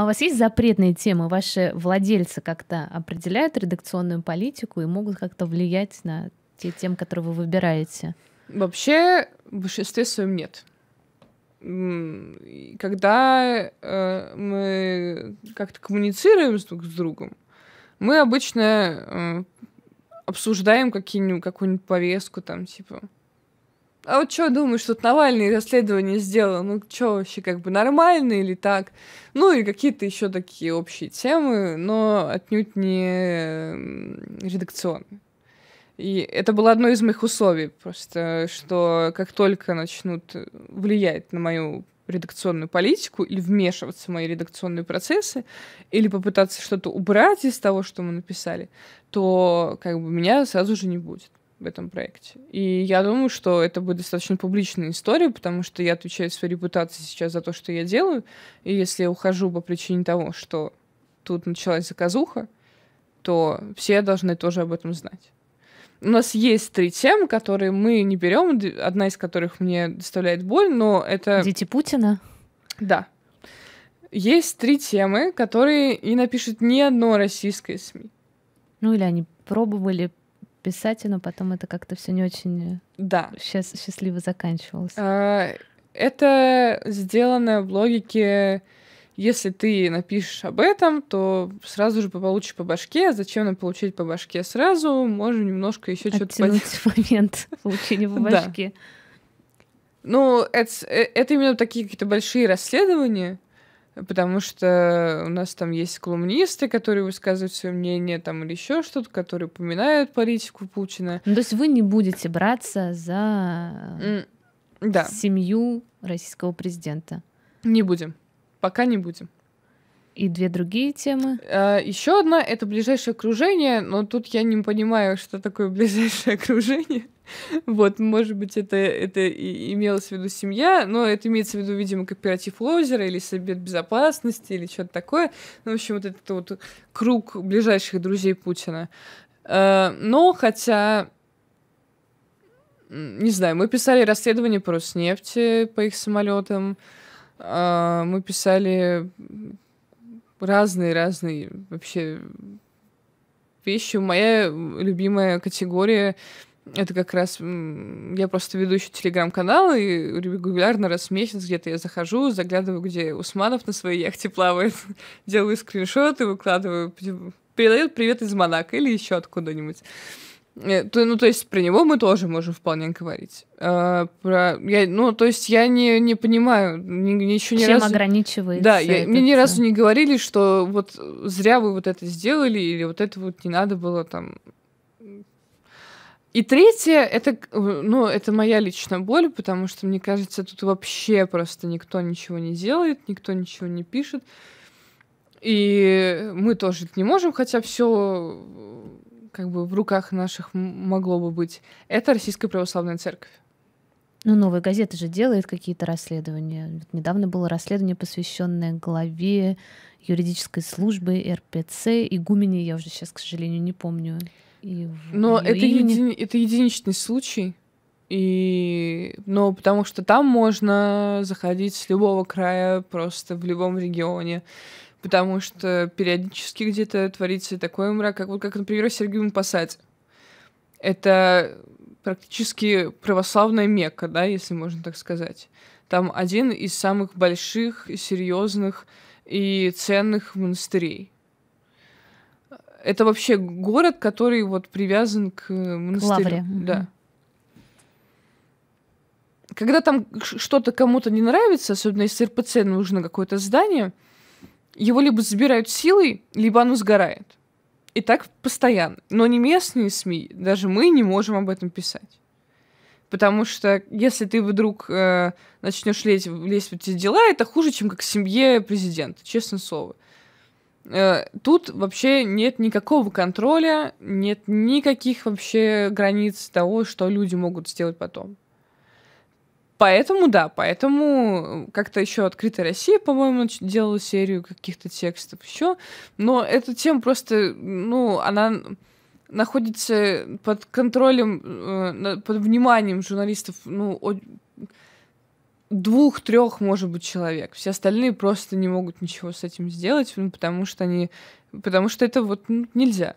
А у вас есть запретные темы? Ваши владельцы как-то определяют редакционную политику и могут как-то влиять на те темы, которые вы выбираете? Вообще, в большинстве своем нет. Когда э, мы как-то коммуницируем с друг с другом, мы обычно э, обсуждаем какую-нибудь какую нибудь повестку, там, типа, а вот что думаешь, тут Навальный расследование сделал? Ну, что вообще, как бы нормально или так? Ну, и какие-то еще такие общие темы, но отнюдь не редакционные. И это было одно из моих условий, просто что как только начнут э, влиять на мою редакционную политику или вмешиваться в мои редакционные процессы, или попытаться что-то убрать из того, что мы написали, то как бы меня сразу же не будет в этом проекте. И я думаю, что это будет достаточно публичная история, потому что я отвечаю своей репутации сейчас за то, что я делаю. И если я ухожу по причине того, что тут началась заказуха, то все должны тоже об этом знать. У нас есть три темы, которые мы не берем, одна из которых мне доставляет боль, но это... Дети Путина? Да. Есть три темы, которые не напишет ни одно российское СМИ. Ну или они пробовали писать, но потом это как-то все не очень да. счаст- счастливо заканчивалось. А, это сделано в логике если ты напишешь об этом, то сразу же получишь по башке. А зачем нам получить по башке сразу? Можем немножко еще что-то понять. момент получения по башке. Да. Ну, это, э, это именно такие какие-то большие расследования, потому что у нас там есть колумнисты, которые высказывают свое мнение, там или еще что-то, которые упоминают политику Путина. Ну, то есть вы не будете браться за да. семью российского президента? Не будем. Пока не будем. И две другие темы. А, еще одна это ближайшее окружение, но тут я не понимаю, что такое ближайшее окружение. Вот, может быть, это, это и имелось в виду семья, но это имеется в виду, видимо, кооператив лозера или Совет Безопасности или что-то такое. Ну, в общем, вот этот вот круг ближайших друзей Путина. Э, но хотя не знаю, мы писали расследование про Роснефти по их самолетам. Э, мы писали разные-разные вообще вещи. Моя любимая категория это как раз... Я просто ведущий телеграм-канал, и регулярно раз в месяц где-то я захожу, заглядываю, где Усманов на своей яхте плавает, делаю скриншоты, выкладываю, передает привет из Монако или еще откуда-нибудь. Э, ну, то есть про него мы тоже можем вполне говорить. А, про, я, ну, то есть я не, не понимаю, ни, ни еще ни Чем ограничивается Да, я, мне ни разу э, не говорили, что вот зря вы вот это сделали, или вот это вот не надо было там и третье, это, ну, это моя личная боль, потому что, мне кажется, тут вообще просто никто ничего не делает, никто ничего не пишет. И мы тоже не можем, хотя все э, как бы в руках наших могло бы быть. Это Российская Православная Церковь. Ну, новая газета же делает какие-то расследования. Вот недавно было расследование, посвященное главе юридической службы РПЦ, и Гумени, я уже сейчас, к сожалению, не помню и в Но июне. это, еди... это единичный случай. И, но потому что там можно заходить с любого края, просто в любом регионе, потому что периодически где-то творится такой мрак, как вот, как, например, Сергей Пассат. Это практически православная Мекка, да, если можно так сказать. Там один из самых больших, серьезных и ценных монастырей. Это вообще город, который вот привязан к э, монастырю. К лавре. Да. Когда там что-то кому-то не нравится, особенно если РПЦ нужно какое-то здание, его либо забирают силой, либо оно сгорает. И так постоянно. Но не местные СМИ, даже мы не можем об этом писать. Потому что если ты вдруг э, начнешь лезть, лезть в эти дела, это хуже, чем как семье президента, честное слово. Э, тут вообще нет никакого контроля, нет никаких вообще границ того, что люди могут сделать потом. Поэтому, да, поэтому э, как-то еще «Открытая Россия», по-моему, делала серию каких-то текстов еще. Но эта тема просто, ну, она находится под контролем, э, под вниманием журналистов, ну, двух-трех, может быть, человек. Все остальные просто не могут ничего с этим сделать, ну, потому что они, потому что это вот ну, нельзя.